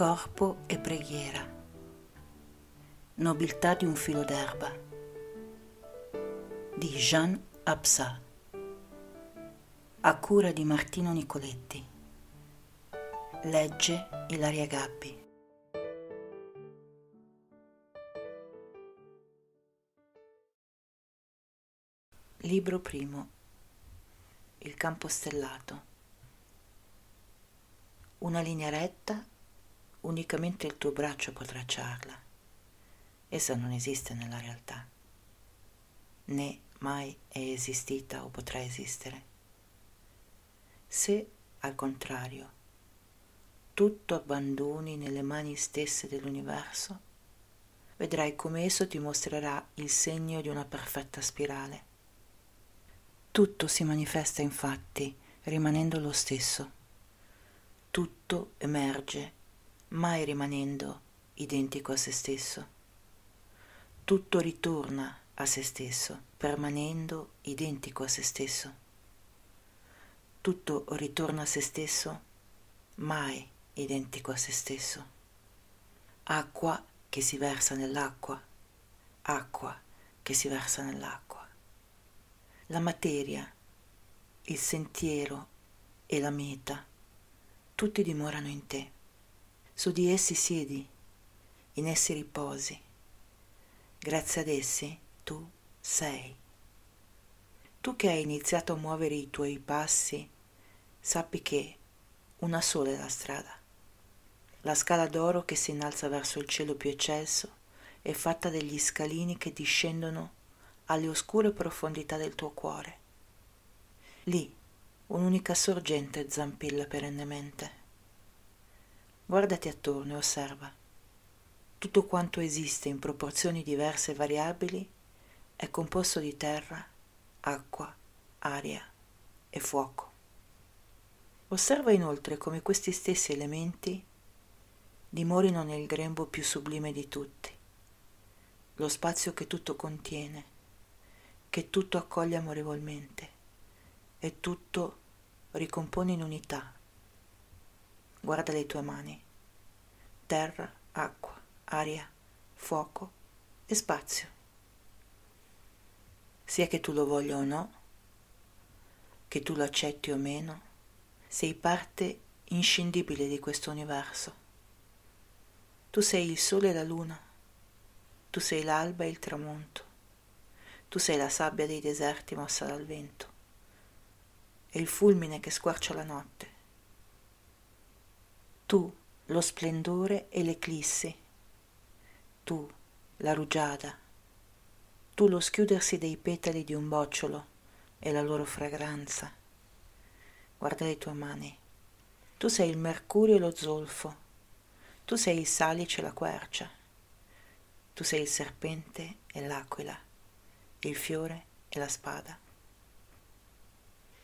corpo e preghiera, nobiltà di un filo d'erba, di Jean Absa, a cura di Martino Nicoletti, legge Ilaria Gabbi. Libro primo Il campo stellato una linea retta unicamente il tuo braccio può tracciarla. Essa non esiste nella realtà, né mai è esistita o potrà esistere. Se, al contrario, tutto abbandoni nelle mani stesse dell'universo, vedrai come esso ti mostrerà il segno di una perfetta spirale. Tutto si manifesta infatti rimanendo lo stesso. Tutto emerge mai rimanendo identico a se stesso. Tutto ritorna a se stesso, permanendo identico a se stesso. Tutto ritorna a se stesso, mai identico a se stesso. Acqua che si versa nell'acqua, acqua che si versa nell'acqua. La materia, il sentiero e la meta, tutti dimorano in te su di essi siedi, in essi riposi, grazie ad essi tu sei. Tu che hai iniziato a muovere i tuoi passi, sappi che una sola è la strada. La scala d'oro che si innalza verso il cielo più eccelso è fatta degli scalini che discendono alle oscure profondità del tuo cuore. Lì un'unica sorgente zampilla perennemente. Guardati attorno e osserva. Tutto quanto esiste in proporzioni diverse e variabili è composto di terra, acqua, aria e fuoco. Osserva inoltre come questi stessi elementi dimorino nel grembo più sublime di tutti, lo spazio che tutto contiene, che tutto accoglie amorevolmente e tutto ricompone in unità guarda le tue mani. Terra, acqua, aria, fuoco e spazio. Sia che tu lo voglia o no, che tu lo accetti o meno, sei parte inscindibile di questo universo. Tu sei il sole e la luna, tu sei l'alba e il tramonto, tu sei la sabbia dei deserti mossa dal vento, e il fulmine che squarcia la notte, tu lo splendore e l'eclissi, tu la rugiada, tu lo schiudersi dei petali di un bocciolo e la loro fragranza. Guarda le tue mani, tu sei il mercurio e lo zolfo, tu sei il salice e la quercia, tu sei il serpente e l'aquila, il fiore e la spada.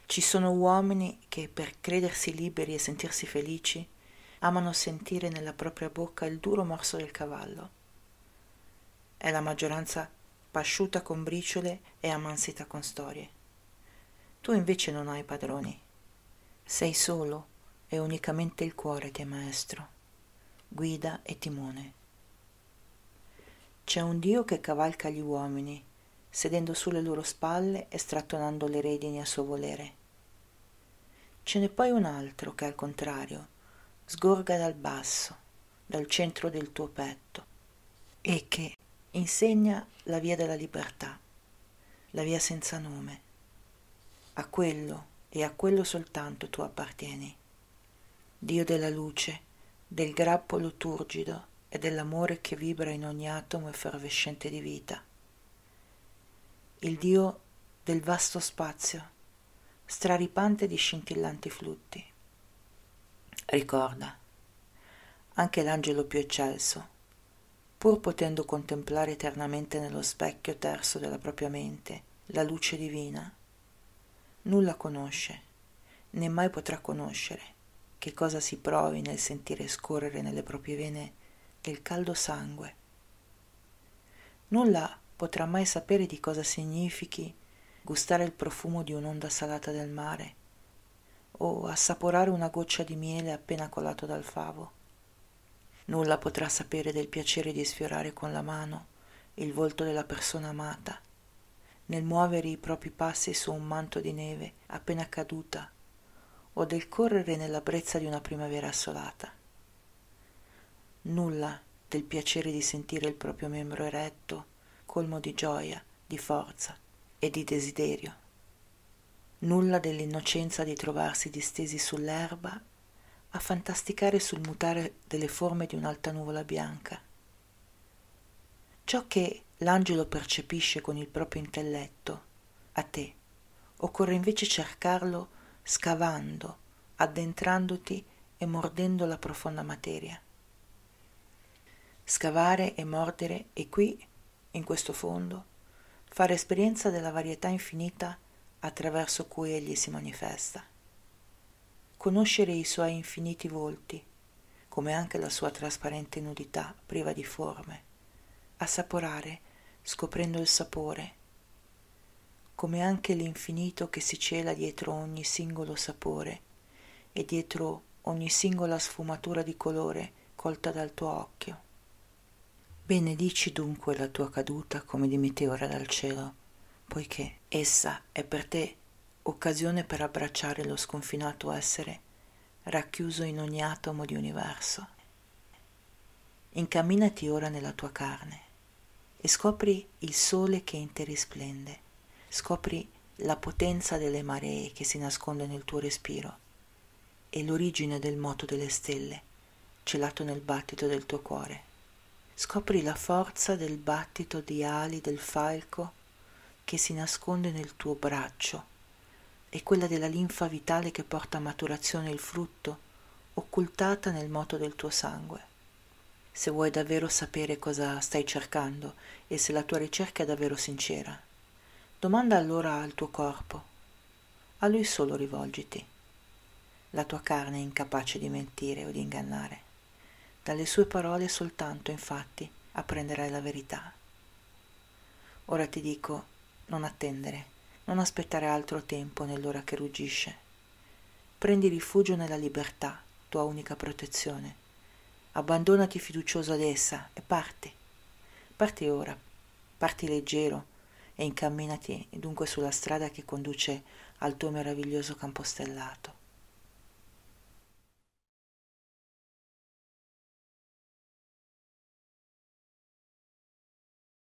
Ci sono uomini che per credersi liberi e sentirsi felici amano sentire nella propria bocca il duro morso del cavallo. È la maggioranza pasciuta con briciole e ammansita con storie. Tu invece non hai padroni. Sei solo e unicamente il cuore che è maestro, guida e timone. C'è un Dio che cavalca gli uomini, sedendo sulle loro spalle e strattonando le redini a suo volere. Ce n'è poi un altro che al contrario sgorga dal basso, dal centro del tuo petto e che insegna la via della libertà, la via senza nome. A quello e a quello soltanto tu appartieni. Dio della luce, del grappolo turgido e dell'amore che vibra in ogni atomo effervescente di vita. Il Dio del vasto spazio, straripante di scintillanti flutti. Ricorda, anche l'angelo più eccelso, pur potendo contemplare eternamente nello specchio terzo della propria mente la luce divina, nulla conosce, né mai potrà conoscere che cosa si provi nel sentire scorrere nelle proprie vene il caldo sangue. Nulla potrà mai sapere di cosa significhi gustare il profumo di un'onda salata del mare o assaporare una goccia di miele appena colato dal favo. Nulla potrà sapere del piacere di sfiorare con la mano il volto della persona amata, nel muovere i propri passi su un manto di neve appena caduta o del correre nella brezza di una primavera assolata. Nulla del piacere di sentire il proprio membro eretto, colmo di gioia, di forza e di desiderio nulla dell'innocenza di trovarsi distesi sull'erba a fantasticare sul mutare delle forme di un'alta nuvola bianca. Ciò che l'angelo percepisce con il proprio intelletto, a te, occorre invece cercarlo scavando, addentrandoti e mordendo la profonda materia. Scavare e mordere e qui, in questo fondo, fare esperienza della varietà infinita attraverso cui egli si manifesta. Conoscere i suoi infiniti volti, come anche la sua trasparente nudità priva di forme, assaporare scoprendo il sapore, come anche l'infinito che si cela dietro ogni singolo sapore e dietro ogni singola sfumatura di colore colta dal tuo occhio. Benedici dunque la tua caduta come di meteora dal cielo poiché essa è per te occasione per abbracciare lo sconfinato essere racchiuso in ogni atomo di universo. Incamminati ora nella tua carne e scopri il sole che in te risplende, scopri la potenza delle maree che si nasconde nel tuo respiro e l'origine del moto delle stelle celato nel battito del tuo cuore. Scopri la forza del battito di ali del falco che si nasconde nel tuo braccio, e quella della linfa vitale che porta a maturazione il frutto, occultata nel moto del tuo sangue. Se vuoi davvero sapere cosa stai cercando e se la tua ricerca è davvero sincera, domanda allora al tuo corpo, a lui solo rivolgiti. La tua carne è incapace di mentire o di ingannare. Dalle sue parole soltanto, infatti, apprenderai la verità. Ora ti dico, non attendere, non aspettare altro tempo nell'ora che ruggisce. Prendi rifugio nella libertà, tua unica protezione. Abbandonati fiducioso ad essa e parti. Parti ora, parti leggero e incamminati dunque sulla strada che conduce al tuo meraviglioso campo stellato.